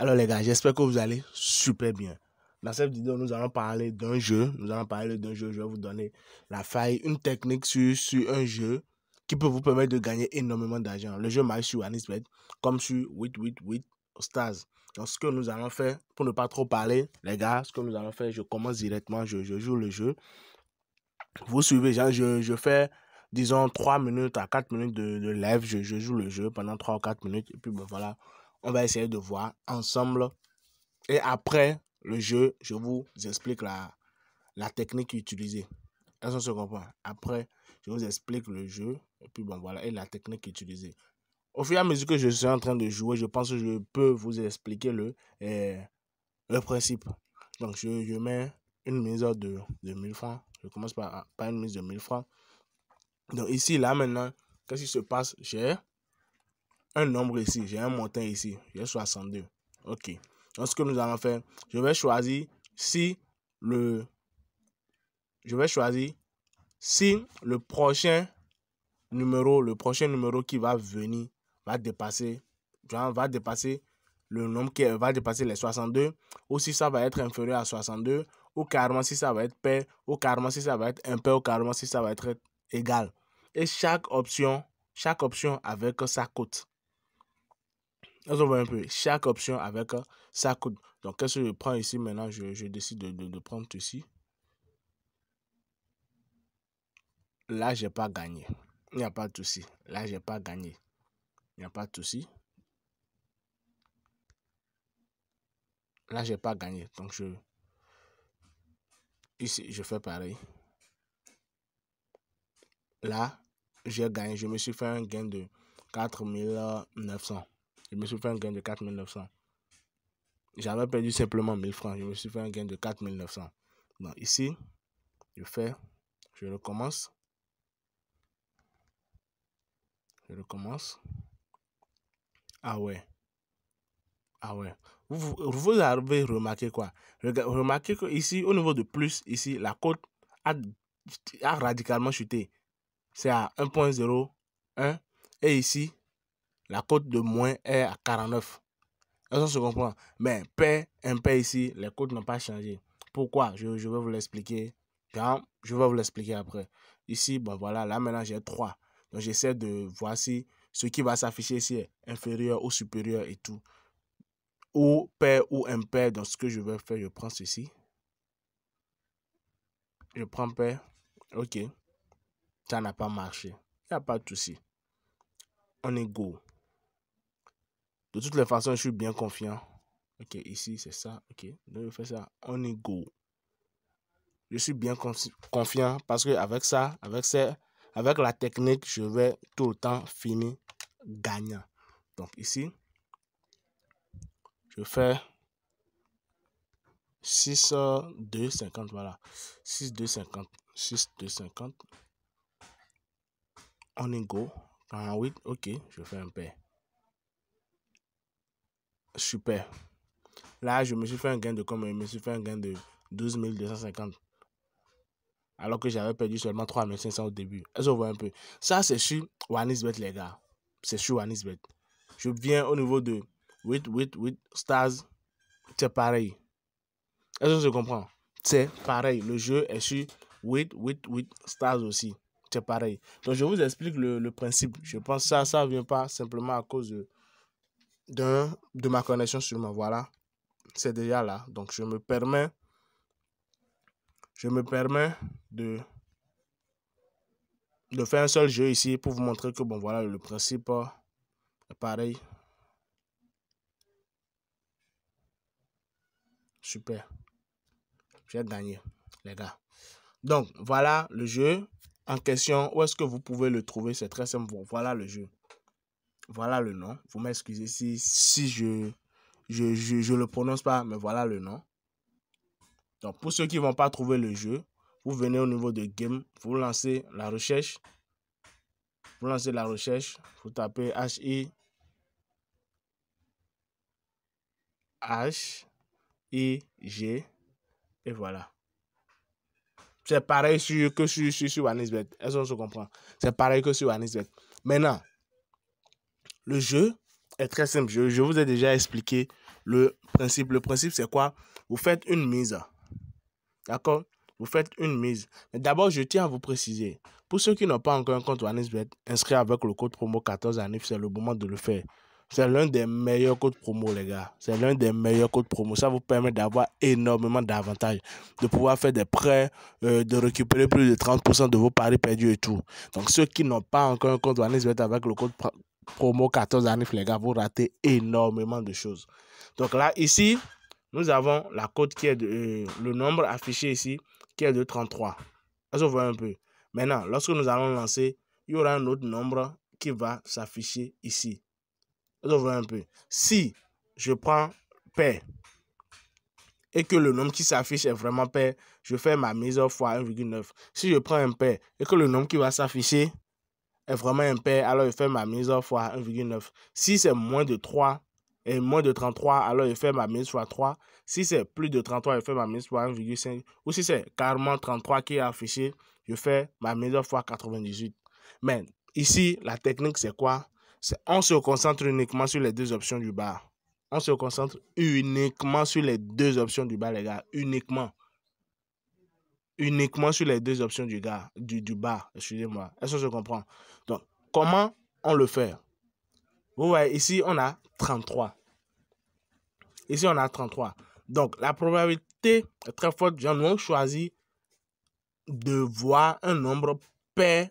Alors les gars, j'espère que vous allez super bien. Dans cette vidéo, nous allons parler d'un jeu. Nous allons parler d'un jeu. Je vais vous donner la faille, une technique sur, un jeu qui peut vous permettre de gagner énormément d'argent. Le jeu marche sur Anisbet comme sur 888 Stars. Donc ce que nous allons faire, pour ne pas trop parler, les gars, ce que nous allons faire, je commence directement, je, joue le jeu. Vous suivez, je, fais disons 3 minutes à 4 minutes de, de live, je, joue le jeu pendant 3 ou 4 minutes, et puis voilà, on va essayer de voir ensemble. Et après le jeu, je vous explique la, la technique utilisée. Est-ce se comprend Après, je vous explique le jeu. Et puis bon, voilà, et la technique utilisée. Au fur et à mesure que je suis en train de jouer, je pense que je peux vous expliquer le, eh, le principe. Donc, je, je, mets une mise de, de 1000 francs. Je commence par, par une mise de 1000 francs. Donc, ici, là, maintenant, qu'est-ce qui se passe J'ai un nombre ici, j'ai un montant ici, j'ai 62. OK. Donc, ce que nous allons faire, je vais choisir si le... Je vais choisir si le prochain numéro, le prochain numéro qui va venir va dépasser, va dépasser le nombre qui va dépasser les 62, ou si ça va être inférieur à 62, ou carrément si ça va être pair, ou carrément si ça va être impair, ou carrément si ça va être égal. Et chaque option, chaque option avec sa cote on voit un peu chaque option avec ça euh, coûte. Donc, qu'est-ce que je prends ici maintenant je, décide de, de, prendre ceci. Là, j'ai pas gagné. Il n'y a pas de souci. Là, j'ai pas gagné. Il n'y a pas de souci. Là, j'ai pas gagné. Donc, je. Ici, je fais pareil. Là, j'ai gagné. Je me suis fait un gain de 4900 je me suis fait un gain de 4900. J'avais perdu simplement 1000 francs, je me suis fait un gain de 4900. Donc ici, je fais, je recommence. Je recommence. Ah ouais. Ah ouais. Vous, avez remarqué quoi Remarquez que ici, au niveau de plus, ici, la cote a, a radicalement chuté. C'est à 1.01. Et ici, la cote de moins est à 49. est se comprend Mais paix, impair ici, les cotes n'ont pas changé. Pourquoi je, vais vous l'expliquer. je vais vous l'expliquer après. Ici, ben voilà, là maintenant j'ai 3. Donc j'essaie de voir si ce qui va s'afficher ici est inférieur ou supérieur et tout. Ou pair ou impair. Donc ce que je vais faire, je prends ceci. Je prends pair. Ok. Ça n'a pas marché. Il n'y a pas de souci. On est go. De toutes les façons, je suis bien confiant. Ok, ici, c'est ça. Ok, je fais ça. On ego Je suis bien confiant parce que avec ça, avec, ces, avec la technique, je vais tout le temps finir gagnant. Donc ici, je fais 6,250. Voilà. 6,250. 6,250. 2, 50. On y go. Ok, je fais un paire super. Là, je me suis fait un gain de 12 250. Alors que j'avais perdu seulement 3 500 au début. Est-ce que vous un peu Ça, c'est sur Wanisbet, les gars. C'est sur Wanisbet. Je viens au niveau de 8, 8, 8 stars. C'est pareil. Est-ce que je comprends C'est pareil. Le jeu est sur 8, 8, 8 stars aussi. C'est pareil. Donc, je vous explique le, principe. Je pense que ça, ça ne vient pas simplement à cause de de ma connexion sur moi. Voilà, c'est déjà là. Donc, je me permets, je me permets de, de faire un seul jeu ici pour vous montrer que, bon, voilà, le principe pareil. Super. J'ai gagné, les gars. Donc, voilà le jeu en question. Où est-ce que vous pouvez le trouver C'est très simple. Voilà le jeu. Voilà le nom. Vous m'excusez si, si je je, le prononce pas, mais voilà le nom. Donc, pour ceux qui vont pas trouver le jeu, vous venez au niveau de Game, vous lancez la recherche. Vous lancez la recherche, vous tapez H-I. H-I-G. Et voilà. C'est pareil que sur, sur, sur Elles se comprend. C'est pareil que sur Anisbet. Maintenant, le jeu est très simple. Je, vous ai déjà expliqué le principe. Le principe, c'est quoi Vous faites une mise. D'accord Vous faites une mise. Mais d'abord, je tiens à vous préciser. Pour ceux qui n'ont pas encore un compte OneXBet, inscrit avec le code promo 14 ANIF, c'est le moment de le faire. C'est l'un des meilleurs codes promo, les gars. C'est l'un des meilleurs codes promo. Ça vous permet d'avoir énormément d'avantages, de pouvoir faire des prêts, euh, de récupérer plus de 30% de vos paris perdus et tout. Donc, ceux qui n'ont pas encore un compte OneXBet avec le code promo 14 années les gars, vous ratez énormément de choses. Donc là, ici, nous avons la cote qui est de, euh, le nombre affiché ici, qui est de 33. Ça un peu. Maintenant, lorsque nous allons lancer, il y aura un autre nombre qui va s'afficher ici. Ça un peu. Si je prends paix et que le nombre qui s'affiche est vraiment pair je fais ma mise en fois 1,9. Si je prends un paix et que le nombre qui va s'afficher est vraiment impair, alors il fait ma mise fois 1,9. Si c'est moins de 3 et moins de 33, alors il fait ma mise fois 3. Si c'est plus de 33, il fait ma mise fois 1,5. Ou si c'est carrément 33 qui est affiché, je fais ma mise fois 98. Mais ici, la technique, c'est quoi On se concentre uniquement sur les deux options du bas. On se concentre uniquement sur les deux options du bas, les gars. Uniquement uniquement sur les deux options du, gars, du, du bas. Excusez-moi. Est-ce que je comprends Donc, comment on le fait Vous voyez, ici, on a 33. Ici, on a 33. Donc, la probabilité est très forte. nous avons choisi de voir un nombre pair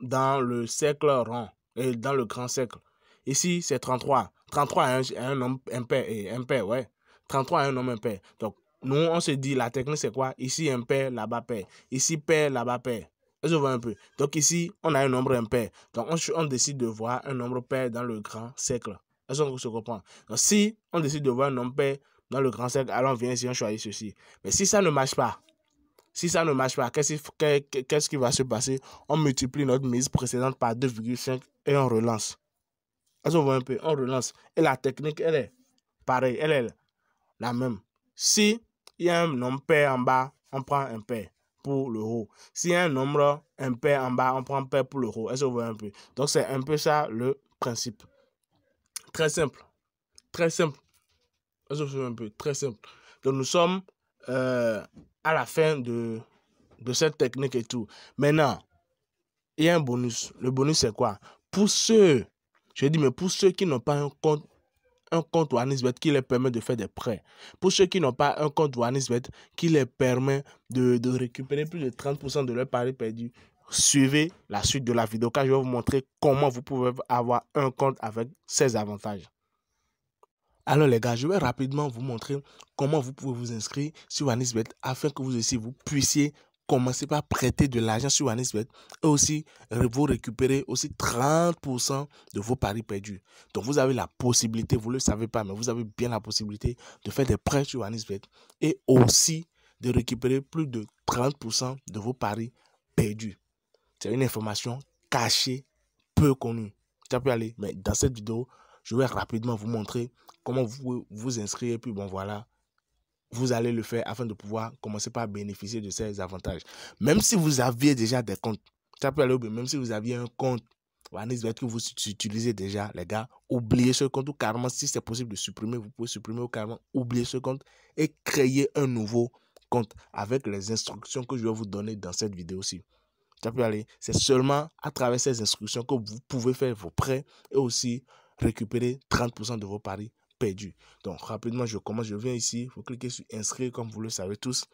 dans le cercle rond, et euh, dans le grand cercle. Ici, c'est 33. 33 est un, un nombre impair. ouais. 33 est un nombre impair. Donc, nous, on se dit, la technique, c'est quoi Ici, un là-bas, pair. Ici, pair, là-bas, pair. Je vois un peu. Donc ici, on a un nombre impair. Donc on, on décide de voir un nombre pair dans le grand cercle. Est-ce qu'on se comprend Donc si on décide de voir un nombre pair dans le grand cercle, alors on vient ici, on choisit ceci. Mais si ça ne marche pas, si ça ne marche pas, qu'est-ce qui, ce qui va se passer On multiplie notre mise précédente par 2,5 et on relance. Est-ce qu'on voit un peu On relance. Et la technique, elle est pareille, elle est la même. Si il y a un nombre pair en bas, on prend un pair pour le haut. S'il y a un nombre impair en bas, on prend pair pour le haut. Est-ce que vous voyez un peu Donc, c'est un peu ça le principe. Très simple. Très simple. est vous voyez un peu Très simple. Donc, nous sommes euh, à la fin de, de cette technique et tout. Maintenant, il y a un bonus. Le bonus, c'est quoi Pour ceux, je dis, mais pour ceux qui n'ont pas un compte un compte Wannisbet qui les permet de faire des prêts. Pour ceux qui n'ont pas un compte Wannisbet qui les permet de, récupérer plus de 30% de leur pari perdu, suivez la suite de la vidéo car je vais vous montrer comment vous pouvez avoir un compte avec ces avantages. Alors les gars, je vais rapidement vous montrer comment vous pouvez vous inscrire sur Wannisbet afin que vous aussi vous puissiez commencez par prêter de l'argent sur Anisbet et aussi vous récupérez aussi 30% de vos paris perdus. Donc vous avez la possibilité, vous ne le savez pas, mais vous avez bien la possibilité de faire des prêts sur Anisbet et aussi de récupérer plus de 30% de vos paris perdus. C'est une information cachée, peu connue. Ça peut aller, mais dans cette vidéo, je vais rapidement vous montrer comment vous vous inscrire. Et puis bon, voilà, vous allez le faire afin de pouvoir commencer par bénéficier de ces avantages. Même si vous aviez déjà des comptes, ça peut aller même si vous aviez un compte que vous utilisez déjà, les gars, oubliez ce compte ou carrément, si c'est possible de supprimer, vous pouvez supprimer ou carrément oublier ce compte et créer un nouveau compte avec les instructions que je vais vous donner dans cette vidéo-ci. peut aller. C'est seulement à travers ces instructions que vous pouvez faire vos prêts et aussi récupérer 30% de vos paris donc rapidement, je commence, je viens ici, vous cliquez sur inscrire comme vous le savez tous.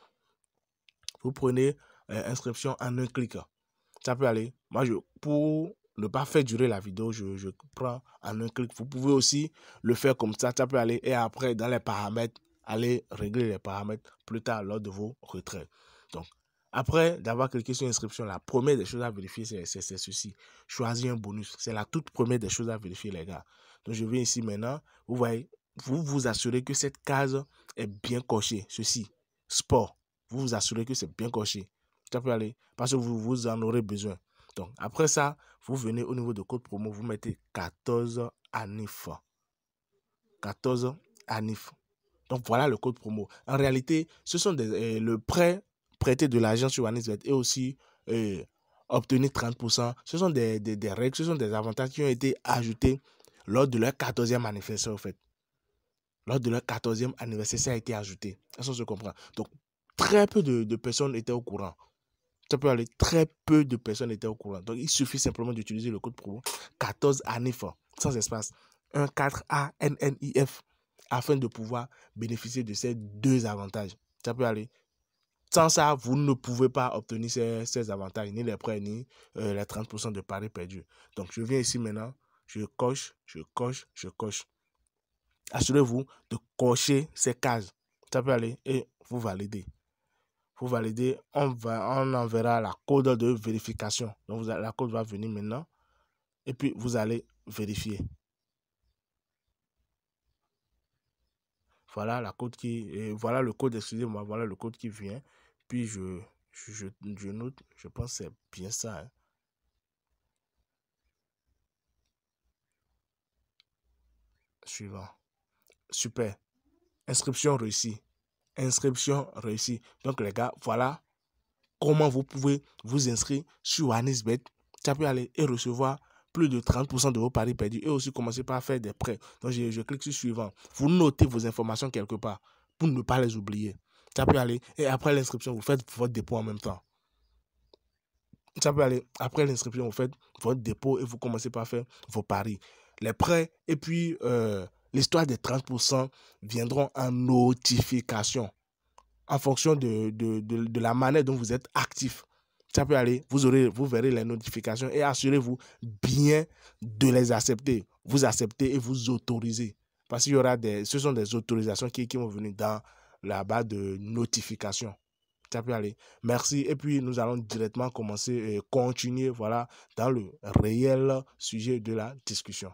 Vous prenez euh, inscription en un clic. Ça peut aller. Moi, je, pour ne pas faire durer la vidéo, je, je prends en un clic. Vous pouvez aussi le faire comme ça. Ça peut aller. Et après, dans les paramètres, allez régler les paramètres plus tard lors de vos retraits. Donc, après d'avoir cliqué sur inscription, la première des choses à vérifier, c'est ceci. Choisir un bonus. C'est la toute première des choses à vérifier, les gars. Donc, je viens ici maintenant. Vous voyez, vous vous assurez que cette case est bien cochée. Ceci, sport, vous vous assurez que c'est bien coché. Ça peut aller parce que vous, vous en aurez besoin. Donc, après ça, vous venez au niveau de code promo, vous mettez 14 ANIF. 14 ANIF. Donc, voilà le code promo. En réalité, ce sont des, euh, le prêt prêté de l'argent sur ANIF et aussi euh, obtenir 30%. Ce sont des, règles, ce sont des avantages qui ont été ajoutés lors de leur 14e manifesteur, en fait. Lors de leur 14e anniversaire, ça a été ajouté. Ça, se comprend. Donc, très peu de, personnes étaient au courant. Ça peut aller, très peu de personnes étaient au courant. Donc, il suffit simplement d'utiliser le code promo 14 ANIF, sans espace, 1-4-A-N-N-I-F. afin de pouvoir bénéficier de ces deux avantages. Ça peut aller. Sans ça, vous ne pouvez pas obtenir ces, ces avantages, ni les prêts, ni euh, les 30% de paris perdus. Donc, je viens ici maintenant, je coche, je coche, je coche assurez-vous de cocher ces cases. Ça peut aller et vous validez. Vous validez, on, va, on enverra la code de vérification. Donc, vous, la code va venir maintenant et puis vous allez vérifier. Voilà la code qui, voilà le code, excusez-moi, voilà le code qui vient. Puis je, note, je pense c'est bien ça. Hein. suivant. Super. Inscription réussie. Inscription réussie. Donc, les gars, voilà comment vous pouvez vous inscrire sur tu as pu aller et recevoir plus de 30% de vos paris perdus et aussi commencer par faire des prêts. Donc, je, clique sur suivant. Vous notez vos informations quelque part pour ne pas les oublier. as pu aller. Et après l'inscription, vous faites votre dépôt en même temps. Ça peut aller. Après l'inscription, vous faites votre dépôt et vous commencez par faire vos paris. Les prêts et puis euh, l'histoire des 30% viendront en notification en fonction de, de, la manière dont vous êtes actif. Ça peut aller, vous, aurez, vous verrez les notifications et assurez-vous bien de les accepter. Vous acceptez et vous autorisez. Parce qu'il y aura des, ce sont des autorisations qui, vont venir dans la base de notification. Ça peut aller. Merci. Et puis, nous allons directement commencer et continuer, voilà, dans le réel sujet de la discussion.